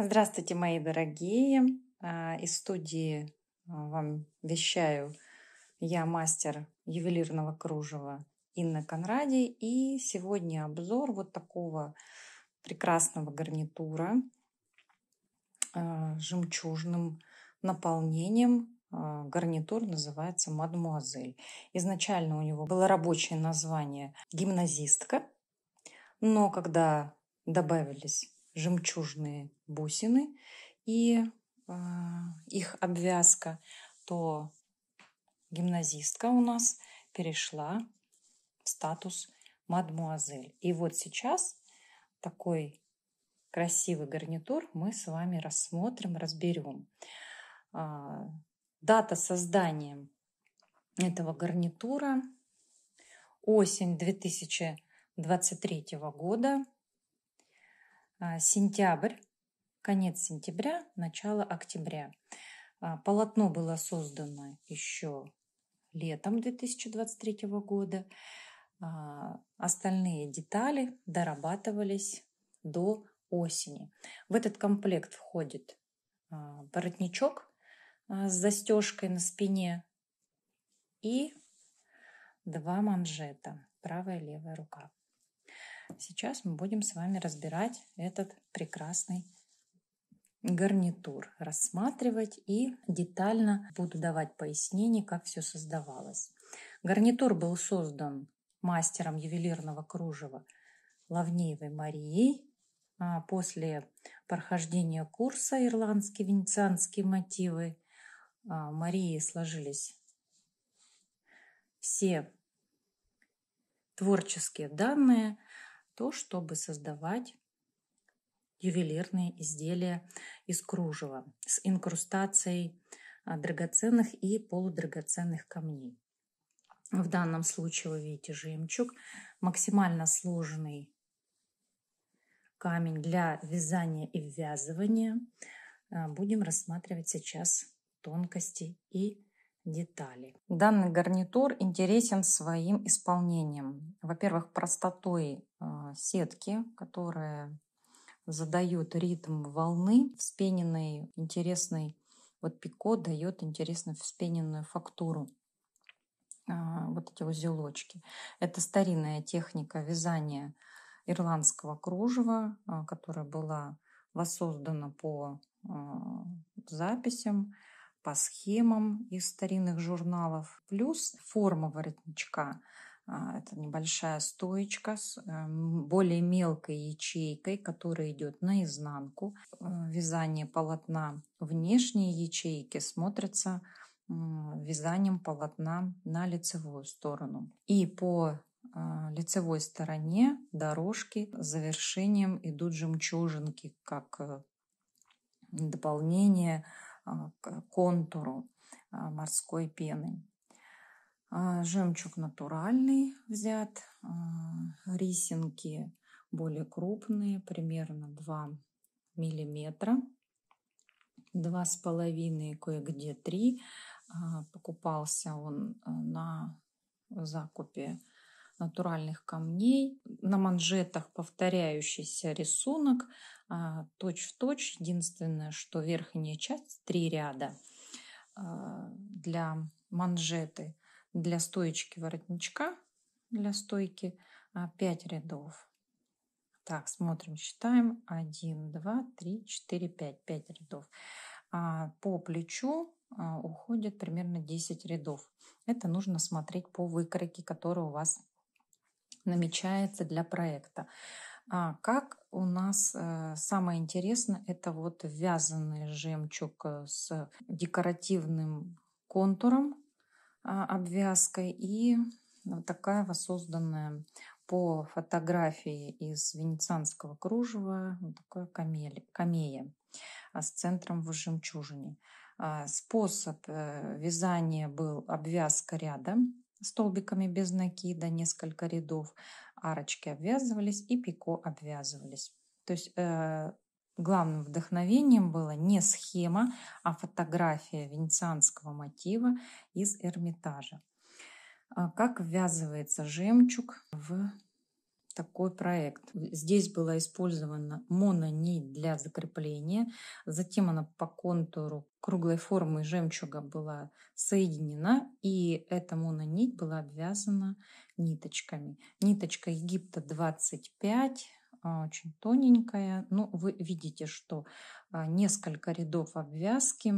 Здравствуйте, мои дорогие! А, из студии а, вам вещаю я, мастер ювелирного кружева Инна Конради. И сегодня обзор вот такого прекрасного гарнитура а, с жемчужным наполнением. Гарнитур называется «Мадмуазель». Изначально у него было рабочее название «Гимназистка», но когда добавились жемчужные бусины и э, их обвязка, то гимназистка у нас перешла в статус мадмуазель. И вот сейчас такой красивый гарнитур мы с вами рассмотрим, разберем. А, дата создания этого гарнитура осень 2023 года. А, сентябрь, конец сентября, начало октября. А, полотно было создано еще летом 2023 года. А, остальные детали дорабатывались до осени. В этот комплект входит воротничок с застежкой на спине и два манжета, правая и левая рука. Сейчас мы будем с вами разбирать этот прекрасный гарнитур, рассматривать и детально буду давать пояснение, как все создавалось. Гарнитур был создан мастером ювелирного кружева Лавнеевой Марией. А, после прохождения курса «Ирландские венецианские мотивы» а, Марии сложились все творческие данные – то, чтобы создавать ювелирные изделия из кружева с инкрустацией а, драгоценных и полудрагоценных камней. В данном случае вы видите жемчуг, максимально сложный камень для вязания и ввязывания. А, будем рассматривать сейчас тонкости и Детали. Данный гарнитур интересен своим исполнением. Во-первых, простотой э, сетки, которая задает ритм волны, вспененный, интересный. Вот пико дает интересную вспененную фактуру. Э, вот эти узелочки. Это старинная техника вязания ирландского кружева, э, которая была воссоздана по записям по схемам из старинных журналов, плюс форма воротничка. А, это небольшая стоечка с э, более мелкой ячейкой, которая идет наизнанку. Э, вязание полотна внешние ячейки смотрятся вязанием полотна на лицевую сторону. И по а, лицевой стороне дорожки завершением идут жемчужинки, как э, дополнение а, к контуру а, морской пены. А, жемчуг натуральный взят, рисинки более крупные, примерно 2 миллиметра, два с половиной, кое-где три. Покупался он на закупе натуральных камней. На манжетах повторяющийся рисунок, а, точь-в-точь. Единственное, что верхняя часть, три ряда а, для манжеты, для стоечки воротничка, для стойки 5 а, рядов. Так, смотрим, считаем. 1, 2, 3, 4, 5. 5 рядов. По плечу уходит примерно 10 рядов. Это нужно смотреть по выкройке, которая у вас намечается для проекта. А как у нас э, самое интересное, это вот вязаный жемчуг э, с декоративным контуром, а, обвязкой и такая воссозданная по фотографии из венецианского кружева вот такое камель, камея а, с центром в жемчужине. А, способ э, вязания был обвязка ряда столбиками без накида, несколько рядов, арочки обвязывались и пико обвязывались. То есть э, главным вдохновением было не схема, а фотография венецианского мотива из Эрмитажа. А как ввязывается жемчуг в такой проект. Здесь была использована мононить для закрепления, затем она по контуру круглой формы жемчуга была соединена, и эта мононить была обвязана ниточками. Ниточка Египта 25, а, очень тоненькая. Но ну, вы видите, что а, несколько рядов обвязки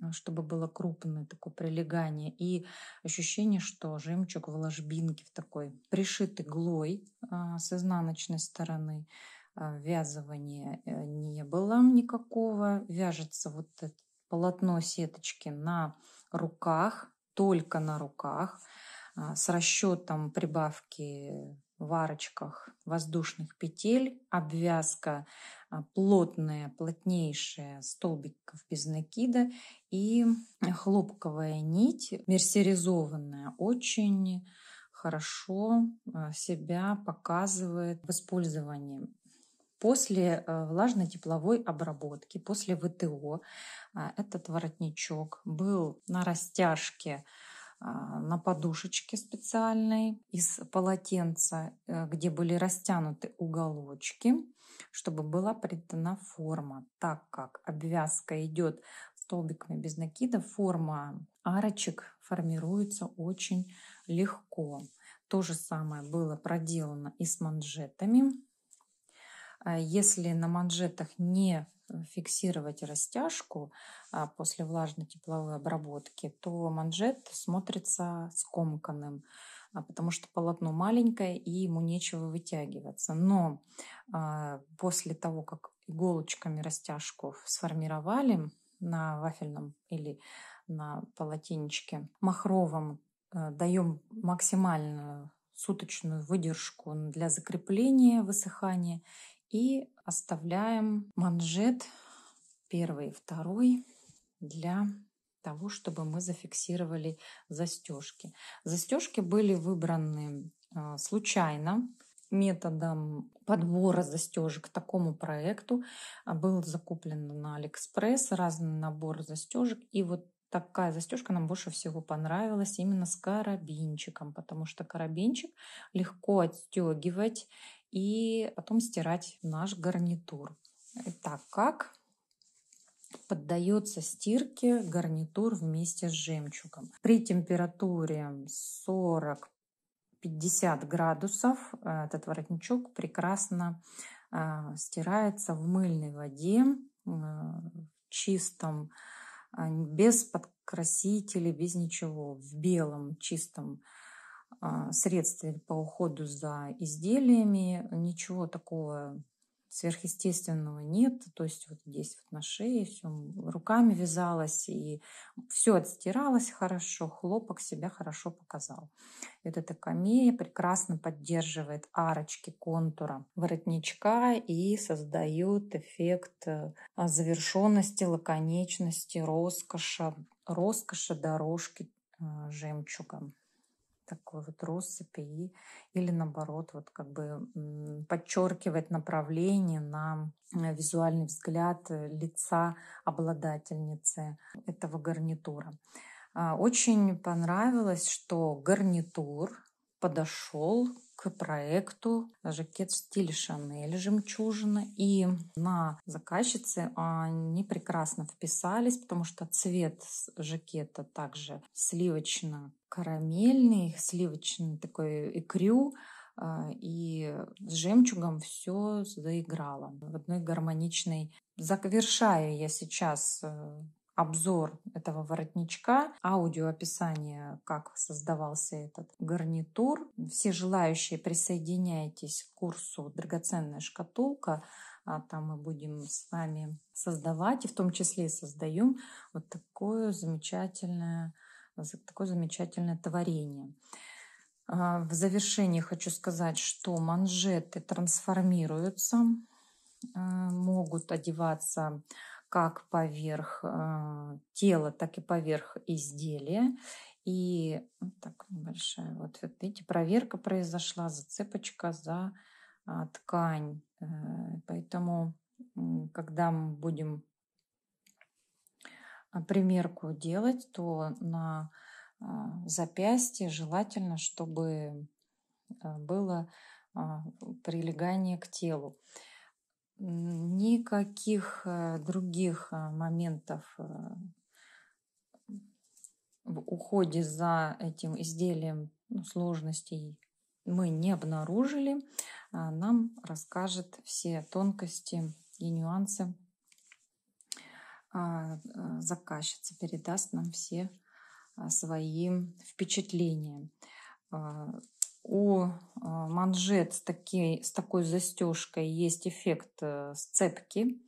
Э, чтобы было крупное такое прилегание и ощущение, что жемчуг в ложбинке в такой пришит иглой а, с изнаночной стороны. А, вязывания э, не было никакого. Вяжется вот это полотно сеточки на руках, только на руках, а, с расчетом прибавки в арочках воздушных петель, обвязка а, плотная, плотнейшая столбиков без накида и хлопковая нить, мерсеризованная, очень хорошо а, себя показывает в использовании. После э, влажно-тепловой обработки, после ВТО, а, этот воротничок был на растяжке а, на подушечке специальной из полотенца, э, где были растянуты уголочки, чтобы была придана форма. Так как обвязка идет столбиками без накида, форма арочек формируется очень легко. То же самое было проделано и с манжетами. А если на манжетах не фиксировать растяжку а после влажно-тепловой обработки, то манжет смотрится скомканным, а, потому что полотно маленькое и ему нечего вытягиваться. Но после того, как иголочками растяжку сформировали на вафельном или на полотенечке махровом, даем максимальную суточную выдержку для закрепления высыхания и оставляем манжет первый и второй для того, чтобы мы зафиксировали застежки. Застежки были выбраны а, случайно методом подбора застежек такому проекту. А, был закуплен на Алиэкспресс разный набор застежек. И вот такая застежка нам больше всего понравилась именно с карабинчиком, потому что карабинчик легко отстегивать и потом стирать наш гарнитур. Итак, как поддается стирке гарнитур вместе с жемчугом. При температуре 40 50 градусов э, этот воротничок прекрасно э, стирается в мыльной воде, э, в чистом а, без подкрасителей, без ничего, в белом чистом а, средстве по уходу за изделиями. Ничего такого сверхъестественного нет. То есть вот здесь вот на шее все руками вязалось, и все отстиралось хорошо, хлопок себя хорошо показал. Вот эта камея прекрасно поддерживает арочки контура воротничка и создает эффект э, завершенности, лаконичности, роскоши, роскоши дорожки э, жемчугом такой вот россыпи и, или наоборот вот как бы подчеркивать направление на э, визуальный взгляд э, лица обладательницы этого гарнитура. А, очень понравилось, что гарнитур подошел к проекту жакет в стиле Шанель «Жемчужина». И на заказчице они прекрасно вписались, потому что цвет жакета также сливочно карамельный, сливочный такой икрю, а, и с жемчугом все заиграло в одной гармоничной. Завершаю я сейчас э, обзор этого воротничка, аудиоописание, как создавался этот гарнитур. Все желающие присоединяйтесь к курсу «Драгоценная шкатулка». А там мы будем с вами создавать, и в том числе создаем вот такое замечательное за такое замечательное творение. А, в завершении хочу сказать, что манжеты трансформируются, а, могут одеваться как поверх а, тела, так и поверх изделия. И так небольшая, вот, вот видите, проверка произошла, зацепочка за ткань. Э, поэтому, когда мы будем а, примерку делать, то на а, запястье желательно, чтобы а, было прилегание к телу. Никаких э, других э, моментов э, в уходе за этим изделием сложностей мы не обнаружили. Нам расскажет все тонкости и нюансы а, а, заказчица передаст нам все а, свои впечатления. У манжет с, таки, с такой застежкой есть эффект э, сцепки.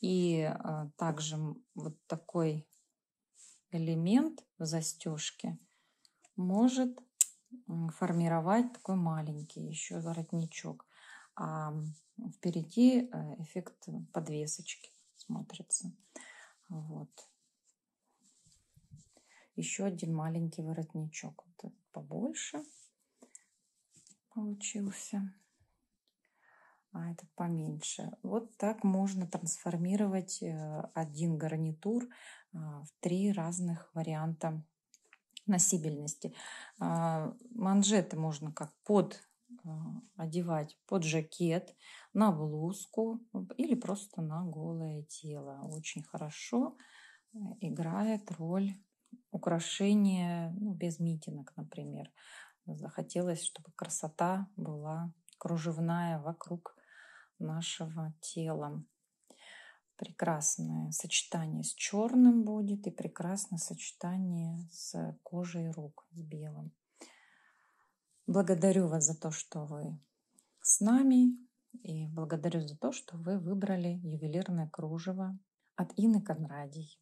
И также вот такой элемент в застежке может формировать такой маленький еще воротничок. А впереди э, эффект подвесочки смотрится. Вот. Еще один маленький воротничок. Вот этот побольше получился. А этот поменьше. Вот так можно трансформировать э, один гарнитур э, в три разных варианта носибельности. А, манжеты можно как под а, одевать под жакет, на блузку или просто на голое тело. Очень хорошо э, играет роль украшения ну, без митинок, например. Захотелось, чтобы красота была кружевная вокруг нашего тела. Прекрасное сочетание с черным будет и прекрасное сочетание с кожей рук, с белым. Благодарю вас за то, что вы с нами, и благодарю за то, что вы выбрали ювелирное кружево от Инны Конрадий.